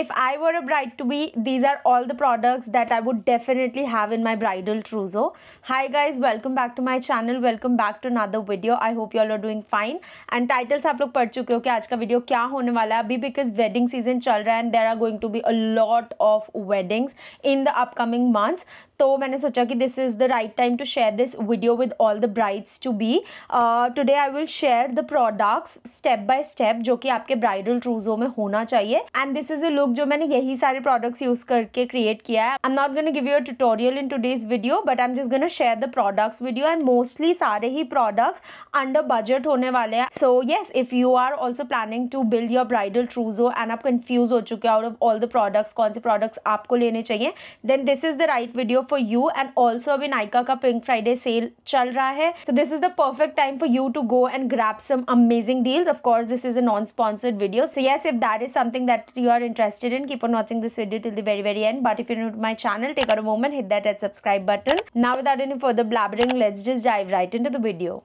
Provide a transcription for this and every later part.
if I were a bride to be, these are all the products that I would definitely have in my bridal trousseau. Hi guys, welcome back to my channel. Welcome back to another video. I hope you all are doing fine. And titles आप लोग पढ़ चुके हो कि आज का video क्या होने वाला because wedding season चल and there are going to be a lot of weddings in the upcoming months. तो मैंने सोचा कि this is the right time to share this video with all the brides to be today I will share the products step by step जो कि आपके bridal trousseau में होना चाहिए and this is a look जो मैंने यही सारे प्रोडक्ट्स यूज़ करके क्रिएट किया है I am not gonna give you a tutorial in today's video but I am just gonna share the products video and mostly सारे ही प्रोडक्ट्स अंडर बजट होने वाले हैं so yes if you are also planning to build your bridal trousseau and आप confuse हो चुके हैं out of all the products कौन से प्रोडक्ट्स आपको लेने चाहिए then this is the right video for you and also अभी नाइका का पिंक फ्राइडे सेल चल रहा है so this is the perfect time for you to go and grab some amazing deals of course this is a non sponsored video so yes if that is something that you are interested in keep on watching this video till the very very end but if you know my channel take out a moment hit that red subscribe button now without any further blabbering let's just dive right into the video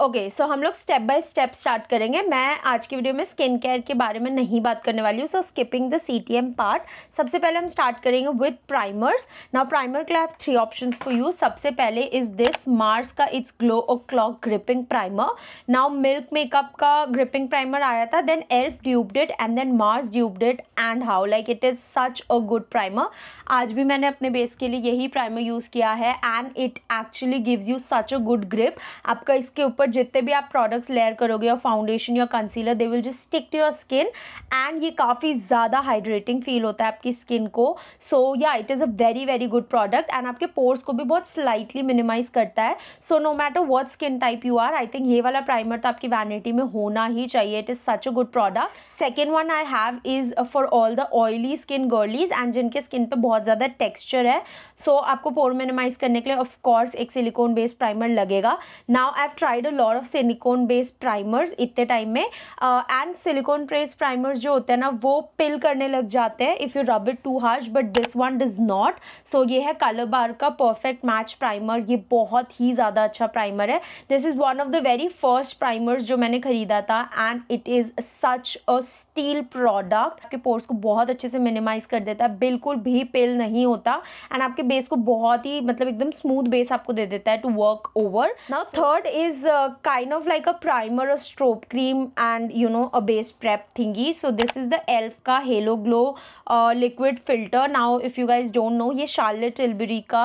okay okay, so so हम लोग step by step start करेंगे मैं आज की video में skin care के बारे में नहीं बात करने वाली हूँ so skipping the C part सबसे पहले हम स्टार्ट करेंगे विद प्राइमर्स नाउ प्राइमर के लाइफ थ्री ऑप्शन फॉर यू सबसे पहले इज दिस मार्स का it's glow o clock gripping primer now milk makeup का ग्रिपिंग प्राइमर आया था देन एल्फ ड्यूबडेड एंड देन मार्स ड्यूबडेड and how like it is such a good primer आज भी मैंने अपने बेस के लिए यही प्राइमर यूज़ किया है and it actually gives you such a good grip आपका इसके ऊपर जितने भी आप प्रोडक्ट्स लेयर करोगे और फाउंडेशन या concealer they will just stick to your skin and ये काफ़ी ज़्यादा हाइड्रेटिंग फील होता है आपकी स्किन को so yeah it is a very very good product and आपके पोर्स को भी बहुत स्लाइटली मिनिमाइज करता है so no matter what skin type you are I think ये वाला प्राइमर तो आपकी वैनिटी में होना ही चाहिए it is such a good product second one I have is for all the oily skin girlies and जिनके स्किन पर बहुत ज़्यादा टेक्स्चर है सो so, आपको पोर मिनिमाइज करने के लिए ऑफकोर्स एक सिलिकॉन बेस्ड प्राइमर लगेगा now I have tried a lot of silicone based primers इतने टाइम में एंड सिलिकॉन बेस्ड प्राइमर्स जो होते हैं ना वो पिल करने लग जाते हैं if you rub it too hard but this one does not so ये है कालो का परफेक्ट मैच प्राइमर ये बहुत ही ज़्यादा अच्छा प्राइमर है this is one of the very first primers जो मैंने खरीदा था and it is such a steal product आपके पोर्स को बहुत अच्छे से मिनिमाइज कर देता है बिल्कुल भी पिल नहीं होता एंड आपके बेस को बहुत ही मतलब एकदम स्मूथ बेस आपको दे देता है to work over now third is kind of like a primer, a strobe cream and you know a base prep thingy. So this is the Elfka Ka Halo Glow liquid filter now if you guys don't know ये Charlotte Tilbury का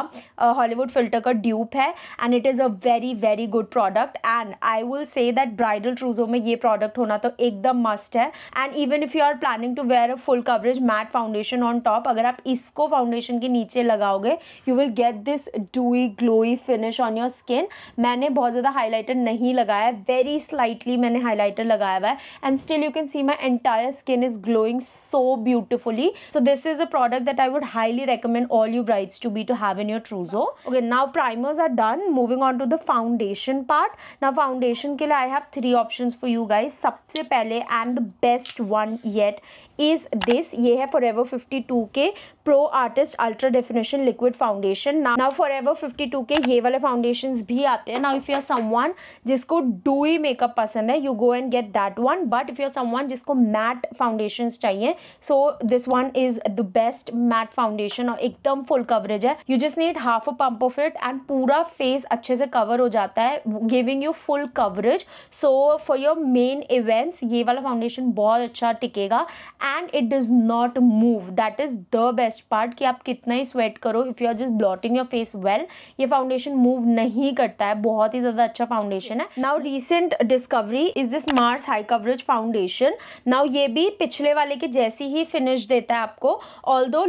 Hollywood filter का dupe है and it is a very very good product and I will say that bridal trousseau में ये product होना तो एकदम must है and even if you are planning to wear a full coverage matte foundation on top अगर आप इसको foundation के नीचे लगाओगे you will get this डूई glowy finish on your skin मैंने बहुत ज़्यादा हाईलाइटर नहीं लगाया वेरी स्लाइटली मैंने हाईलाइटर लगाया हुआ है and still you can see my entire skin is glowing so beautifully So this is a product that I would highly recommend all you brides to be to have in your trousseau. Okay, now primers are done. Moving on to the foundation part. Now foundation के I have three options for you guys. सबसे पहले and the best one yet is this ये है Forever fifty two के pro artist ultra definition liquid foundation now Forever fifty two के ये वाले foundation भी आते हैं now if you are someone जिसको डूई मेकअप पसंद है you go and get that one but if you are someone जिसको मैट फाउंडेशन चाहिए so this one is the best matte foundation और एकदम फुल कवरेज है you just need half a pump of it and पूरा face अच्छे से cover हो जाता है giving you full coverage so for your main events ये वाला फाउंडेशन बहुत अच्छा टिकेगा and it does not move that is the best part कि आप कितना ही स्वेट करो if you are just blotting your face well ये फाउंडेशन मूव नहीं करता है बहुत ही ज़्यादा अच्छा फाउंडेशन है now recent discovery is this Mars high coverage foundation now ये भी पिछले वाले के जैसी ही फिनिश देता है आपको although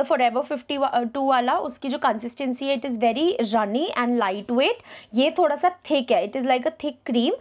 the Forever fifty two वाला उसकी जो कंसिस्टेंसी है it is very runny and lightweight ये थोड़ा सा थिक है it is like a thick cream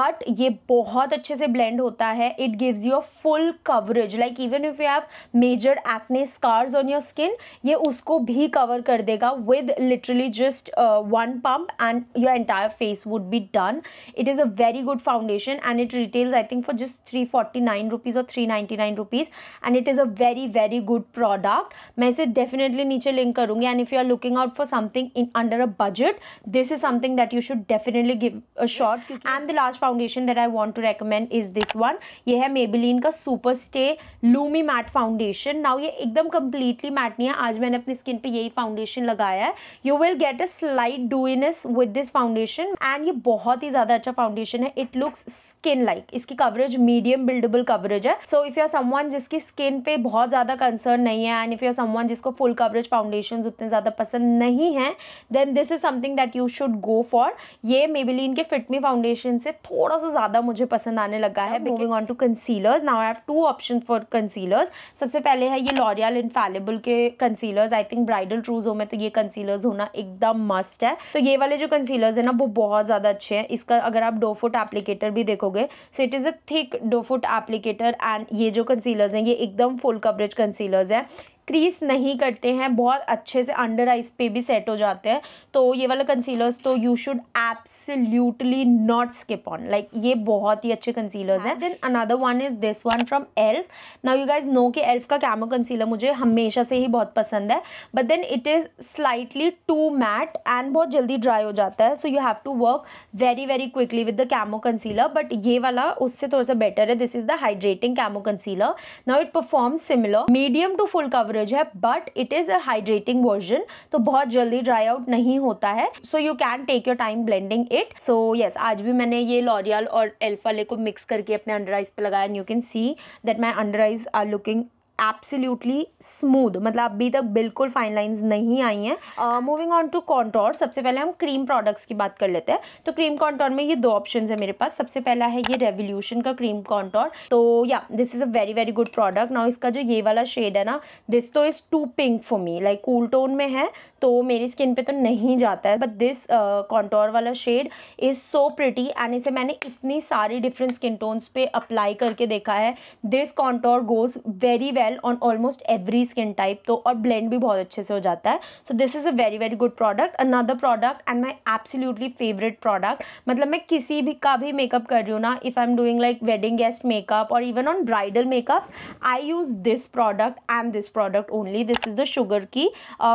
but ये बहुत अच्छे से ब्लेंड होता है it gives you a full coverage coverage like even if you have major acne scars on your skin ये उसको भी कवर कर देगा with literally just one pump and your entire face would be done it is a very good foundation and it retails I think for just three forty nine rupees और three ninety nine rupees and it is a very very good product मैं इसे definitely नीचे link करूँगी and if you are looking out for something in under a budget this is something that you should definitely give a shot and the last foundation that I want to recommend is this one ये है Maybelline का super stay lumi matte foundation now ये एकदम completely mat नहीं है आज मैंने अपनी स्किन पे यही फाउंडेशन लगाया है you will get a slight dewiness with this foundation and ये बहुत ही ज़्यादा अच्छा फाउंडेशन है इट लुक्स स्किन लाइक इसकी कवरेज मीडियम बिल्डेबल कवरेज है so if you are someone जिसकी स्किन पे बहुत ज़्यादा कंसर्न नहीं है and if you are someone जिसको फुल कवरेज फाउंडेशन उतने ज़्यादा पसंद नहीं है then this is something that you should go for ये बिल के फिटमी फाउंडेशन से थोड़ा सा ज़्यादा मुझे पसंद आने लगा है moving on to concealers now I have two option for concealers सबसे पहले है ये लॉरियल इनफेलेबल के concealers I think bridal trousseau में तो ये कंसीलर्स होना एकदम मस्ट है तो ये वाले जो कंसीलर्स है ना वो बहुत ज़्यादा अच्छे हैं इसका अगर आप डो फुट एप्लीकेटर भी देखोगे गए so it is a thick doe foot applicator and ये जो कंसीलर्स हैं ये एकदम फुल कवरेज कंसीलर्स हैं क्रीज नहीं करते हैं बहुत अच्छे से अंडर आइज पे भी सेट हो जाते हैं तो ये वाला कंसीलर्स तो you should absolutely not skip on like ये बहुत ही अच्छे कंसीलर्स हैं then another one is this one from Elf now you guys know कि एल्फ का कैमो कंसीलर मुझे हमेशा से ही बहुत पसंद है but then it is slightly too matte and बहुत जल्दी ड्राई हो जाता है so you have to work very very quickly with the camo concealer but ये वाला उससे थोड़ा सा बेटर है this is the hydrating camo concealer now it perform similar medium to full cover coverage है but it is a hydrating version तो बहुत जल्दी ड्राई आउट नहीं होता है so you can take your time blending it so yes आज भी मैंने ये लॉरियल और एल्फाले को मिक्स करके अपने अंडर आइज पर लगाया and you can see that my under eyes are looking absolutely smooth मतलब अभी तक बिल्कुल फाइन लाइंस नहीं आई हैं मूविंग ऑन टू कॉन्टोर सबसे पहले हम क्रीम प्रोडक्ट्स की बात कर लेते हैं तो क्रीम कॉन्टोर में ये दो ऑप्शन है मेरे पास सबसे पहला है ये रेवोल्यूशन का क्रीम कॉन्टोर तो yeah this is a very very good product now इसका जो ये वाला शेड है ना दिस तो is too pink for me like cool tone में है तो मेरी स्किन पे तो नहीं जाता है बट दिस कॉन्टोर वाला shade is so pretty and इसे मैंने इतनी सारी डिफरेंट स्किन टोन्स पे अप्लाई करके देखा है this contour goes very very well on almost every skin type तो और ब्लेंड भी बहुत अच्छे से हो जाता है so this is a very very good product another product and my absolutely favourite product मतलब मैं किसी भी का भी मेकअप कर रही हूँ ना if I am doing like wedding guest makeup और even on bridal makeups I use this product and this product only this is the Sugar की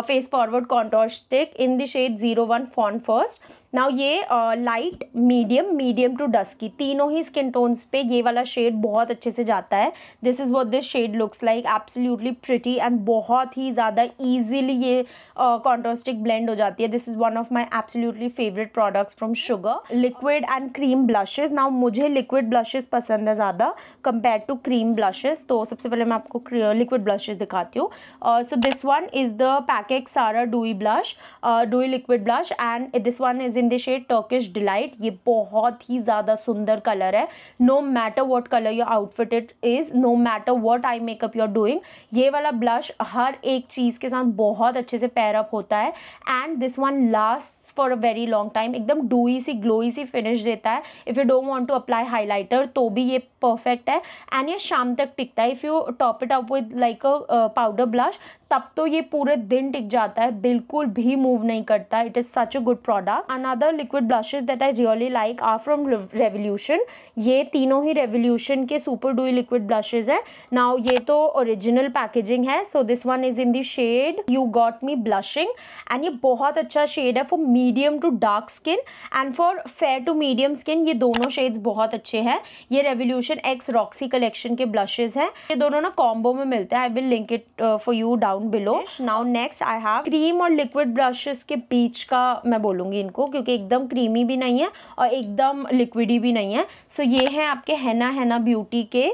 face forward contour stick in the shade zero one fawn first now ये light medium medium to dusky तीनों ही skin tones पे ये वाला shade बहुत अच्छे से जाता है this is what this shade looks like absolutely pretty and बहुत ही ज़्यादा ईजिली ये कॉन्ट्रास्टिक uh, ब्लेंड हो जाती है this is one of my absolutely favourite products from Sugar liquid and cream blushes now मुझे लिक्विड ब्लशेज पसंद है ज़्यादा कंपेयर टू क्रीम ब्लशेज तो सबसे पहले मैं आपको लिक्विड ब्लशेज दिखाती हूँ so this one is the पैकेक सारा dewy blush dewy liquid blush and this one is in the shade Turkish delight ये बहुत ही ज़्यादा सुंदर कलर है no matter what colour your outfit it is no matter what eye makeup your doing ये वाला ब्लश हर एक चीज़ के साथ बहुत अच्छे से पैरअप होता है and this one last for a very long time एकदम डूई सी ग्लोई सी फिनिश देता है if you don't want to apply highlighter तो भी ये परफेक्ट है एंड ये शाम तक टिकता है if you top it up with like a powder blush तब तो ये पूरे दिन टिक जाता है बिल्कुल भी मूव नहीं करता it is such a good product another liquid blushes that I really like are from Revolution ये तीनों ही रेवोल्यूशन के सुपर डुई लिक्विड ब्लशेज है नाउ ये तो ओरिजिनल पैकेजिंग है so this one is in the shade you got me blushing and ये बहुत अच्छा शेड है for medium to dark skin and for fair to medium skin ये दोनों शेड्स बहुत अच्छे हैं ये रेवोल्यूशन एक्स रॉक्सी कलेक्शन के ब्लशेज हैं ये दोनों ना कॉम्बो में मिलते हैं I will link it for you down down below now next I have cream और लिक्विड ब्रशेस के बीच का मैं बोलूंगी इनको क्योंकि एकदम क्रीमी भी नहीं है और एकदम लिक्विडी भी नहीं है सो so, ये है आपके हैना हैना ब्यूटी के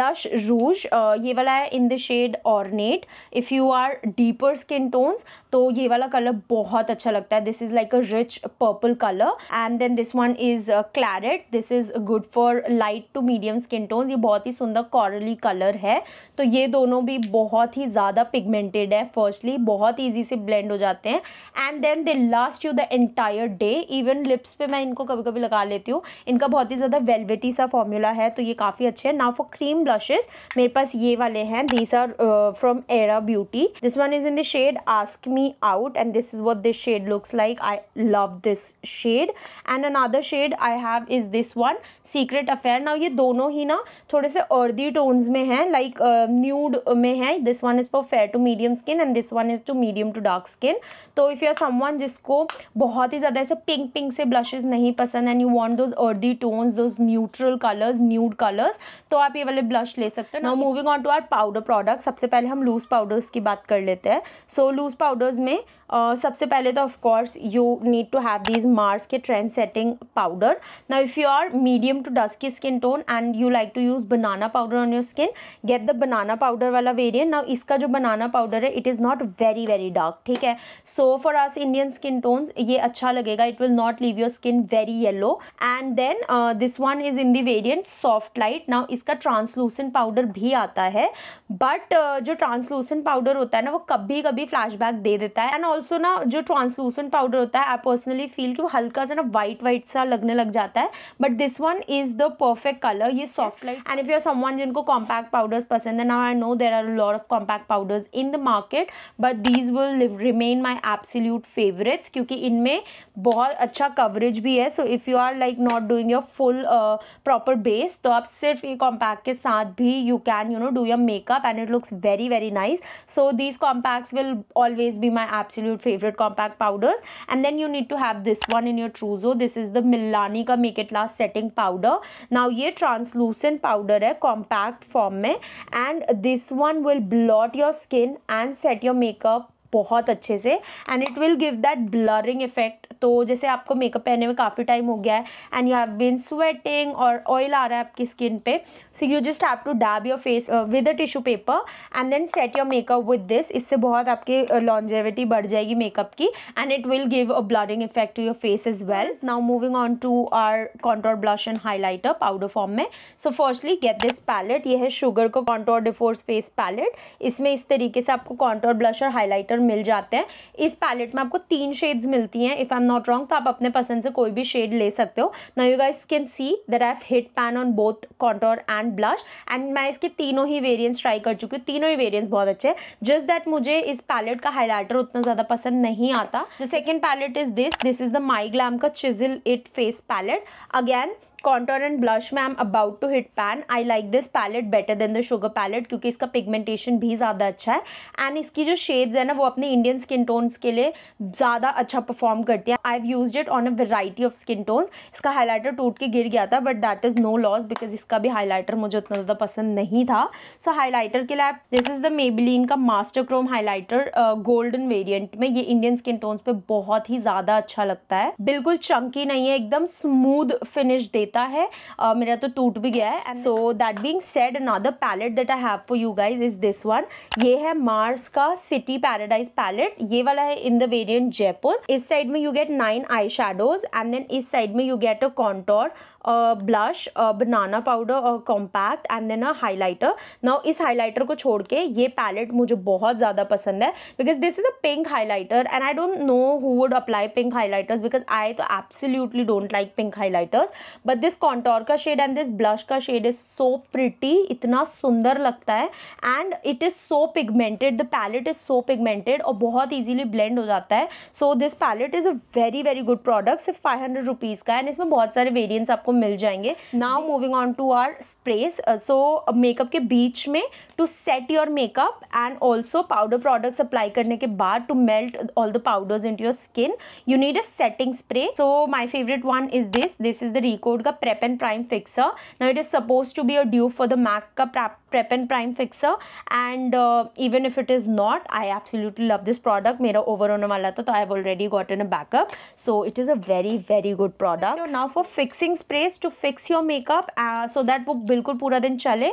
लश रूज ये वाला है in the shade ornate if you are deeper skin tones तो ये वाला कलर बहुत अच्छा लगता है this is like a rich purple colour and then this one is claret this is good for light to medium skin tones ये बहुत ही सुंदर कॉरली कलर है तो ये दोनों भी बहुत ही ज़्यादा पिक पिगमेंटेड है फर्स्टली बहुत ईजी से ब्लेंड हो जाते हैं and then they last you the entire day even lips पे मैं इनको कभी कभी लगा लेती हूँ इनका बहुत ही ज़्यादा वेलवेटी सा फॉर्मूला है तो ये काफ़ी अच्छे हैं नाउ फॉर क्रीम ब्लशेज मेरे पास ये वाले हैं these are from Era beauty this one is in the shade ask me out and this is what this shade looks like I love this shade and another shade I have is this one secret affair now ये दोनों ही ना थोड़े से earthy tones में हैं like nude uh, में है this one is for fair to medium skin and this one is to medium to dark skin तो if you are someone जिसको बहुत ही ज़्यादा ऐसे pink pink से blushes नहीं पसंद and you want those earthy tones those neutral colors nude colors तो आप ये वाले blush ले सकते हो now moving on to our powder product सबसे पहले हम loose powders की बात कर लेते हैं so loose powders में uh, सबसे पहले तो of course you need to have these Mars के trend setting powder now if you are medium to dusky skin tone and you like to use banana powder on your skin get the banana powder वाला variant now इसका जो banana banana powder है it is not very very dark ठीक है so for our Indian skin tones ये अच्छा लगेगा it will not leave your skin very yellow and then this one is in the variant soft light now इसका translucent powder भी आता है but uh, जो ट्रांसलूसेंट पाउडर होता है ना वो कभी कभी फ्लैशबैक दे देता है एंड ऑल्सो ना जो ट्रांसलूसेंट पाउडर होता है आई पर्सनली फील कि वो हल्का सा ना वाइट वाइट सा लगने लग जाता है but this one is the perfect colour ये soft light and if you are someone जिनको कॉम्पैक्ट पाउडर्स पसंद है ना I know there are lot of compact powders in the market but these will remain my absolute favorites in inme bahut acha coverage bhi hai so if you are like not doing your full uh, proper base to aap sirf ye compact ke sath bhi you can you know do your makeup and it looks very very nice so these compacts will always be my absolute favorite compact powders and then you need to have this one in your trousseau. this is the milani make it last setting powder now a translucent powder hai compact form mein and this one will blot your skin skin and set your makeup बहुत अच्छे से and it will give that blurring effect तो जैसे आपको makeup पहने में काफ़ी time हो गया है and you have been sweating और ऑयल आ रहा है आपकी स्किन पे so you just have to dab your face with a tissue paper and then set your makeup with this इससे बहुत आपकी लॉन्जेविटी uh, बढ़ जाएगी मेकअप की and it will give a blurring effect to your face as well now moving on to our contour blush and highlighter powder form में so firstly get this palette यह है sugar को control डिफोर्स face palette इसमें इस तरीके से आपको contour blush और हाईलाइटर कलर मिल जाते हैं इस पैलेट में आपको तीन शेड्स मिलती हैं if I am not wrong तो आप अपने पसंद से कोई भी शेड ले सकते हो ना you guys can see that I hit pan on both contour and blush and मैं इसके तीनों ही वेरियंट्स ट्राई कर चुकी हूँ तीनों ही वेरियंट्स बहुत अच्छे जस्ट दैट मुझे इस पैलेट का हाईलाइटर उतना ज़्यादा पसंद नहीं आता the second palette is this this is the MyGlamm का chisel it face palette again contour and blush में I am about to hit pan I like this palette better than the Sugar palette क्योंकि इसका pigmentation भी ज़्यादा अच्छा है and इसकी जो शेड्स है ना वो अपने इंडियन स्किन टोन्स के लिए ज़्यादा अच्छा परफॉर्म करती है I have use it on a variety of skin tones इसका हाईलाइटर टूट के गिर गया था but that is no loss because इसका भी हाईलाइटर मुझे उतना ज़्यादा पसंद नहीं था सो so, हाईलाइटर के लिए दिस इज़ द मेबिलीन का master chrome highlighter golden variant में ये इंडियन स्किन टोन्स पर बहुत ही ज़्यादा अच्छा लगता है बिल्कुल चंकी नहीं है एकदम स्मूद फिनिश देता देता है uh, मेरा तो टूट भी गया है and so that being said another palette that I have for you guys is this one ये है मार्स का सिटी पैराडाइज पैलेट ये वाला है इन द वेरियंट जयपुर इस साइड में you get nine eye shadows and then इस side में you get a contour blush banana powder और compact and then a highlighter now इस हाईलाइटर को छोड़ के ये पैलेट मुझे बहुत ज़्यादा पसंद है because this is a pink highlighter and I don't know who would apply pink highlighters because I तो absolutely don't like pink highlighters but this contour का शेड एंड दिस ब्लश का शेड इज सो प्रिटी इतना सुंदर लगता है and it is so pigmented the palette is so pigmented और बहुत easily blend हो जाता है so this palette is a very very good product सिर्फ फाइव हंड्रेड रुपीज़ का एंड इसमें बहुत सारे वेरियंट्स आपको आपको मिल जाएंगे now moving on to our sprays so makeup के बीच में to set your makeup and also powder products apply karne ke baad to melt all the powders into your skin you need a setting spray so my favorite one is this this is the recode ka prep and prime fixer now it is supposed to be a dupe for the mac ka prep and prime fixer and uh, even if it is not i absolutely love this product mera over on wala tha, to i have already gotten a backup so it is a very very good product now for fixing sprays to fix your makeup uh, so that book bilkul pura din chale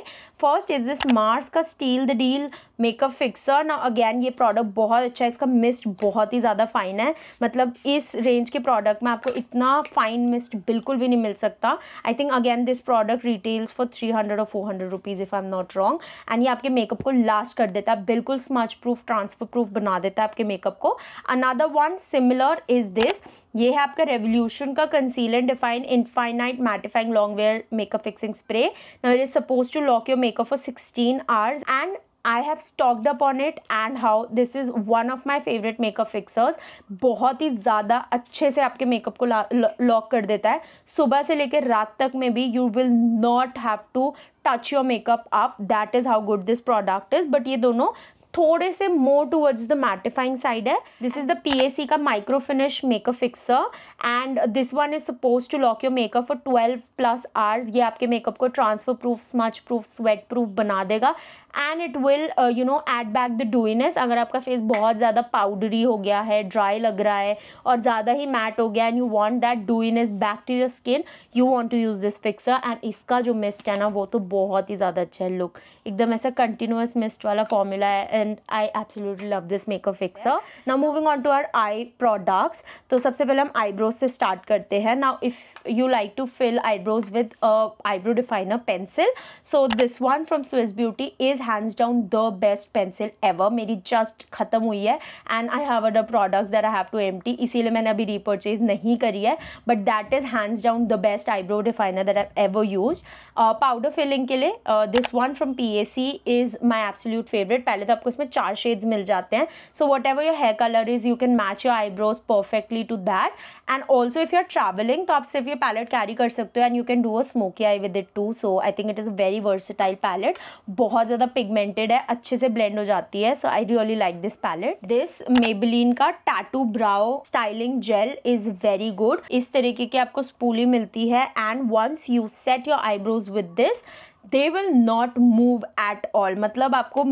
first is this mars इसका steal the deal makeup fixer ना again ये product बहुत अच्छा है इसका mist बहुत ही ज़्यादा फाइन है मतलब इस रेंज के प्रोडक्ट में आपको इतना फाइन मिस्ट बिल्कुल भी नहीं मिल सकता I think again this product retails for three hundred और four hundred rupees if I am not wrong and ये आपके मेकअप को लास्ट कर देता है बिल्कुल स्मच प्रूफ ट्रांसफर प्रूफ बना देता है आपके मेकअप को another one similar is this ये है आपका रेवोल्यूशन का conceal and define infinite mattifying long wear makeup fixing spray now it is suppose to lock your makeup for sixteen hours and I have stocked up on it and how this is one of my favourite makeup fixers बहुत ही ज़्यादा अच्छे से आपके makeup को lock कर देता है सुबह से लेकर रात तक में भी you will not have to touch your makeup up that is how good this product is but ये दोनों थोड़े से more towards the mattifying side है this is the PAC micro finish makeup fixer and this one is suppose to lock your makeup for twelve plus hours ये आपके makeup को transfer proof smudge proof sweat proof बना देगा and it will you no add back the dewiness अगर आपका face बहुत ज़्यादा powdery हो गया है ड्राई लग रहा है और ज़्यादा ही मैट हो गया and you want that dewiness back to your skin you want to use this fixer and इसका जो मिस्ट है ना वो तो बहुत ही ज़्यादा अच्छा है लुक एकदम ऐसा कंटिन्यूस मिस्ट वाला फॉर्मूला है and I absolutely love this makeup fixer now moving on to our eye products तो सबसे पहले हम आईब्रोज से स्टार्ट करते हैं now if you like to fill eyebrows with eyebrow definer pencil so this one from Swiss Beauty is hands down the best pencil ever मेरी just ख़त्म हुई है and I have other products that I have to M इसीलिए मैंने अभी repurchase नहीं करी है but that is hands down the best eyebrow definer that I ever use powder filling के लिए this one from P A C is my absolute favourite पहले तो आपको इसमें चार शेड्स मिल जाते हैं so whatever your hair colour is you can match your eyebrows perfectly to that and also if you are travelling तो आप सिर्फ ये पैलेट कैरी कर सकते हो and you can do a smoky eye with it too so I think it is a very versatile palette बहुत ज़्यादा मतलब पिगमेंटेड है अच्छे से ब्लेंड हो जाती है so I really like this palette this Maybelline का tattoo brow styling gel is very good इस तरीके की आपको स्पूली मिलती है and once you set your eyebrows with this they will not move at all मतलब आपको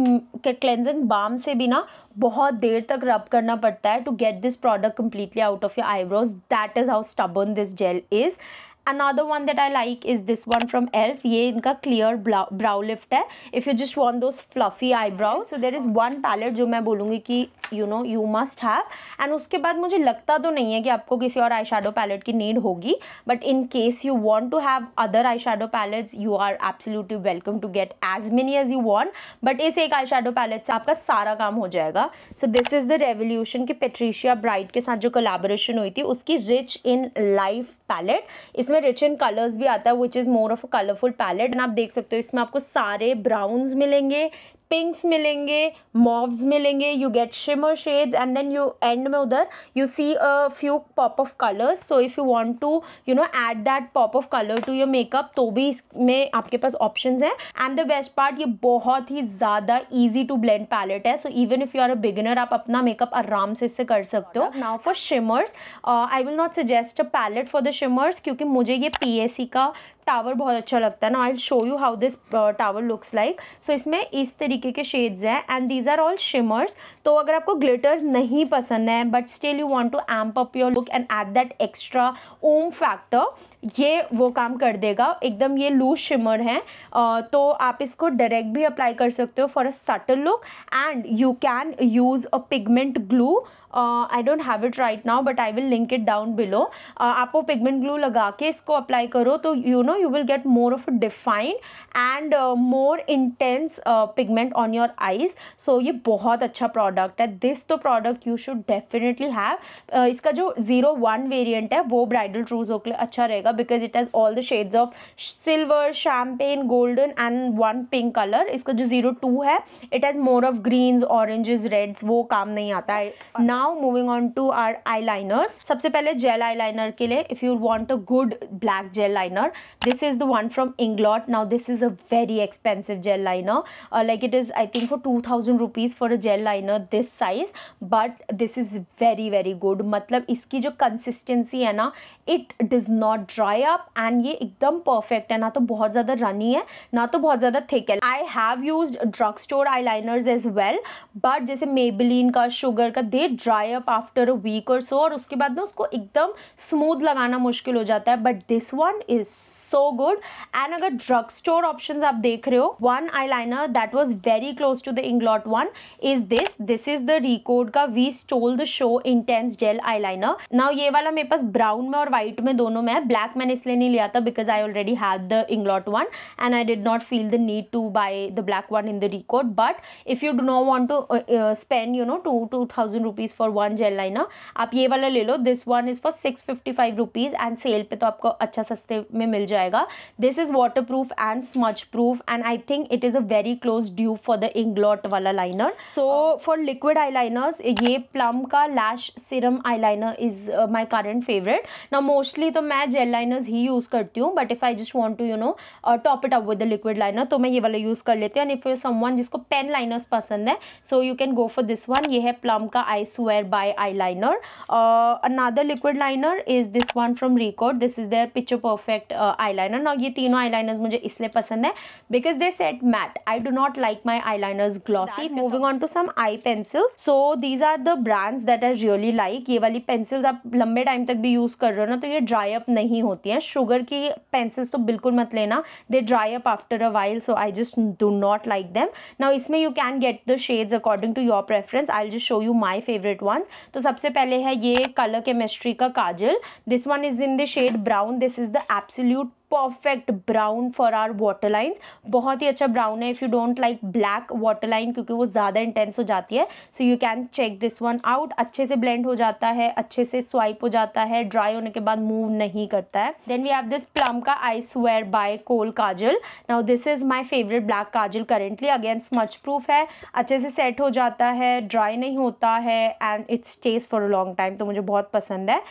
क्लेंजिंग बाम से भी ना बहुत देर तक रब करना पड़ता है to get this product completely out of your eyebrows that is how stubborn this gel is another one that i like is this one from elf ye inka clear brow, brow lift hai if you just want those fluffy eyebrows so there is one palette जो मैं बोलूँगी कि you know you must have and उसके बाद मुझे लगता तो नहीं है कि आपको किसी और आई शेडो पैलेट की नीड होगी but in case you want to have other eye shadow palettes you are absolutely welcome to get as many as you want but इस एक आई शेडो पैलेट से आपका सारा काम हो जाएगा so this is the revolution की पेट्रीशिया ब्राइट के साथ जो कोलेबोरेशन हुई थी उसकी रिच इन लाइफ पैलेट इसमें इसमें रिच इन कलर्स भी आता है which is more of a colourful palette and आप देख सकते हो इसमें आपको सारे ब्राउन्स मिलेंगे पिंक्स मिलेंगे मॉव्स मिलेंगे you get shimmer shades and then you and में उधर you see a few pop of colours so if you want to you know add that pop of colour to your makeup तो भी इसमें आपके पास options हैं and the best part ये बहुत ही ज़्यादा ईजी टू ब्लेंड पैलेट है so even if you are a beginner आप अपना मेकअप आराम से इससे कर सकते हो now for shimmers I will not suggest a palette for the shimmers क्योंकि मुझे ये पी का टावर बहुत अच्छा लगता है ना I show you how this tower looks like so इसमें इस तरीके के शेड्स हैं and these are all shimmers तो अगर आपको ग्लिटर्स नहीं पसंद है but still you want to amp up your look and at that extra oomph factor ये वो काम कर देगा एकदम ये लूज शिमर है तो आप इसको डायरेक्ट भी अप्लाई कर सकते हो for a subtle look and you can use a pigment glue I don't have it right now but I will link it down below आप वो पिगमेंट ग्लू लगा के इसको अप्लाई करो तो you know you will get more of defined and more intense pigment on your eyes so ये बहुत अच्छा प्रोडक्ट है दिस तो product you should definitely have इसका जो ज़ीरो वन वेरियंट है वो ब्राइडल ट्रूजों के लिए अच्छा रहेगा because it has all the shades of silver champagne golden and one pink colour इसका जो ज़ीरो टू है it has more of greens oranges reds वो काम नहीं आता है now now moving on to our eyeliners सबसे पहले जेल आईलाइनर के लिए if you want a good black gel liner this is the one from Inglot now this is a very expensive gel liner like it is I think for two thousand rupees for a gel liner this size but this is very very good मतलब इसकी जो consistency है ना it does not dry up and ये एकदम perfect है ना तो बहुत ज़्यादा रनी है ना तो बहुत ज़्यादा थिक है I have used drugstore eye liners as well but जैसे मेबिलीन का शुगर का दे ड्रग dry up after a week और सो और उसके बाद ना उसको एकदम स्मूथ लगाना मुश्किल हो जाता है but this one is so good and अगर ड्रग स्टोर ऑप्शन आप देख रहे हो one eye liner that was very close to the Inglot one is this this is the Recode का we stole the show intense gel eye liner now ये वाला मेरे पास brown में और व्हाइट में दोनों में है ब्लैक मैंने इसलिए नहीं लिया था because I already have the Inglot one and I did not feel the need to buy the black one in the Recode but if you do not want to spend you know two two thousand rupees for one gel liner आप ये वाला ले लो this one is for six fifty five rupees and sale पे तो आपको अच्छा सस्ते में मिल जाए जाएगा this is water waterproof and smudge proof and I think it is a very close dupe for the Inglot वाला liner so for liquid eye liners ये प्लम का lash serum eye liner is my current favourite ना mostly तो मैं gel liners ही use करती हूँ but if I just want to you know top it up with the liquid liner तो मैं ये वाला यूज़ कर लेती हूँ एंड इफ यू समन जिसको पेन लाइनर्स पसंद है so you can go for this one ये है प्लम का eye swear by eye liner another liquid liner is this one from Recode this is their picture perfect eye liner ना ये तीनों eye eyeliners मुझे इसलिए पसंद है because they set matte I do not like my eye eyeliners glossy moving on to some eye pencils so these are the brands that I really like ये वाली pencils आप लंबे टाइम तक भी यूज़ कर रहे हो ना तो ये ड्राई अप नहीं होती हैं शुगर की पेंसिल्स तो बिल्कुल मत लेना they dry up after a while so I just do not like them now इसमें you can get the shades according to your preference I just show you my favourite ones तो सबसे पहले है ये कलर केमिस्ट्री का kajal this one is in the shade brown this is the absolute perfect brown for our water lines बहुत ही अच्छा brown है if you don't like black water line क्योंकि वो ज़्यादा इंटेंस हो जाती है so you can check this one out अच्छे से ब्लेंड हो जाता है अच्छे से स्वाइप हो जाता है ड्राई होने के बाद मूव नहीं करता है then we have this Plum का eye swear by kohl kajal now this is my favourite black kajal currently again smudge proof है अच्छे से सेट हो जाता है ड्राई नहीं होता है and it's stays for a long time तो मुझे बहुत पसंद है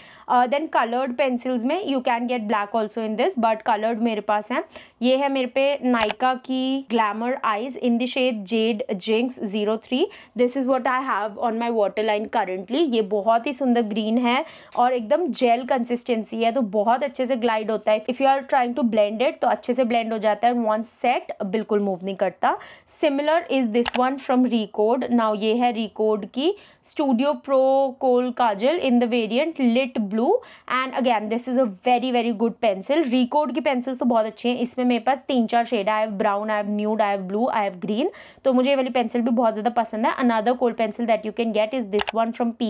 देन कलर्ड पेंसिल्स में you can get black also in this but coloured मेरे पास है ये है मेरे पे नाइका की glamour eyes in the shade jade jinx zero three this is what I have on my water line currently ये बहुत ही सुंदर ग्रीन है और एकदम जेल कंसिस्टेंसी है तो बहुत अच्छे से ग्लाइड होता है if you are trying to blend it तो अच्छे से ब्लेंड हो जाता है वन सेट बिल्कुल मूव नहीं करता similar is this one from Recode now ये है रिकोड की Studio Pro Kohl Kajal in the variant Lit Blue and again this is a very very good pencil. Recode की pencils तो बहुत अच्छे हैं इसमें मेरे पास तीन चार shade i have brown i have nude i have blue i have green तो मुझे ये वाली pencil भी बहुत ज़्यादा पसंद है another kohl pencil that you can get is this one from P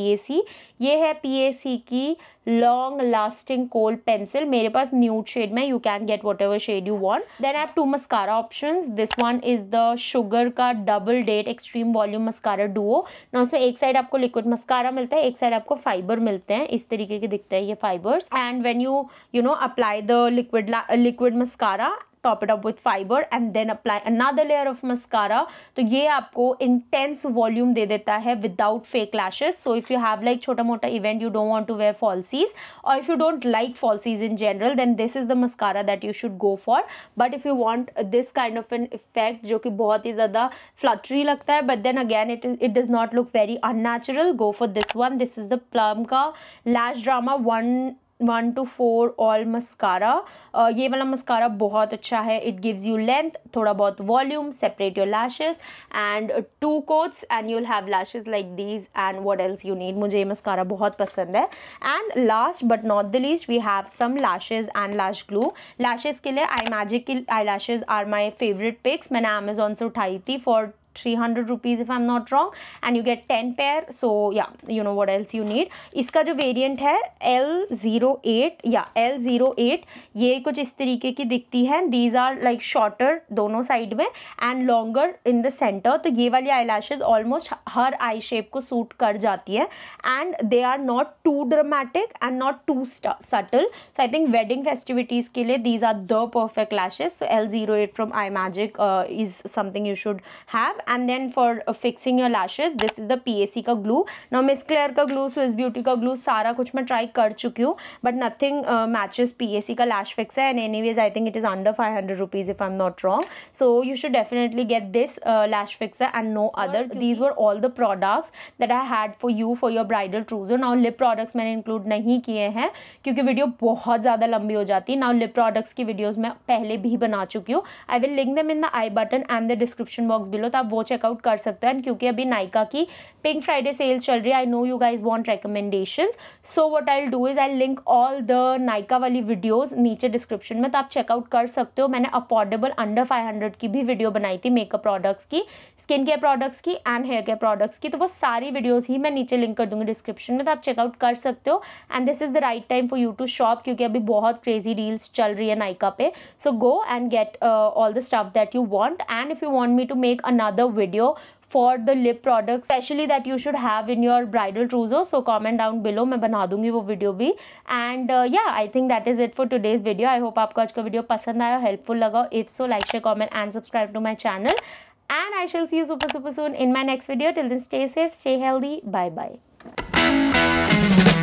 ये है पी की लॉन्ग लास्टिंग कोल्ड पेंसिल मेरे पास न्यूड शेड में you can get whatever shade you want then I have two mascara option this one is the Sugar का double date extreme volume mascara duo ना उसमें एक side आपको liquid mascara मिलता है एक साइड आपको फाइबर मिलते हैं इस तरीके के दिखते हैं ये fibres and when you you know apply the liquid liquid mascara top it up with fibre and then apply another layer of mascara तो ये आपको इंटेंस वॉल्यूम दे देता है without fake lashes so if you have like छोटा मोटा event you don't want to wear falsies और if you don't like falsies in general then this is the mascara that you should go for but if you want this kind of an effect जो कि बहुत ही ज़्यादा fluttery लगता है but then again it it does not look very unnatural go for this one this is the Plum का lash drama one one two four all mascara ये वाला मस्कारा बहुत अच्छा है इट गिव्स यू लेंथ थोड़ा बहुत volume separate your lashes and two coats and you'll have lashes like these and what else you need मुझे ये mascara बहुत पसंद है and last but not the least we have some lashes and lash glue lashes के लिए eye magic की eye lashes are my favourite picks मैंने Amazon से उठाई थी for three hundred rupees if I am not wrong and you get ten pair so या you know what else you need इसका जो वेरियंट है L zero eight या L zero eight ये कुछ इस तरीके की दिखती है दीज आर लाइक शॉर्टर दोनों साइड में and longer in the centre तो ये वाली आई लैशेज ऑलमोस्ट हर आई शेप को सूट कर जाती है and they are not too dramatic and not too subtle so I think wedding festivities के लिए these are the perfect lashes so L zero eight from eye magic is something you should have and then for fixing your lashes this is the P A C का glue no Miss Claire का glue Swiss Beauty का glue सारा कुछ मैं try कर चुकी हूँ but nothing match P का लैश फिक्स है and any ways I think it is under five hundred rupees if I am not wrong so you should definitely get this lash fix है and no other these were all the products that I had for you for your bridal trousseau now lip products मैंने include नहीं किए हैं क्योंकि video बहुत ज़्यादा लंबी हो जाती है नाउ लिप प्रोडक्ट्स की वीडियोज़ मैं पहले भी बना चुकी हूँ आई will link them in the I button and the description box below तो आप वो चेकआउट कर सकते हैं क्योंकि अभी नाइका की पिंक फ्राइडे सेल चल रही है I know you guys want recommendation so what I do is I link all the Nykaa वाली वीडियोज़ नीचे डिस्क्रिप्शन में तो आप चेकआउट कर सकते हो मैंने अफोर्डेबल अंडर फाइव हंड्रेड की भी वीडियो बनाई थी मेकअप प्रोडक्ट्स की स्किन केयर प्रोडक्ट्स की एंड हेयर केयर प्रोडक्ट्स की तो वो सारी वीडियोज़ ही मैं नीचे लिंक कर दूंगी डिस्क्रिप्शन में तो आप चेकआउट कर सकते हो and this is the right time for you to shop क्योंकि अभी बहुत क्रेजी डील्स चल रही है नाइका पे so go and get all the stuff that you want and if you want me to make another the video for the lip product specially that you should have in your bridal trousseau so comment down below मैं बना दूंगी वो video भी and या I think that is it for today's video I hope आपको आज का video पसंद आया हेल्पफुल लगा if so like share comment and subscribe to my channel and I shall see you super super soon in my next video. Till then, stay safe, stay healthy. Bye bye.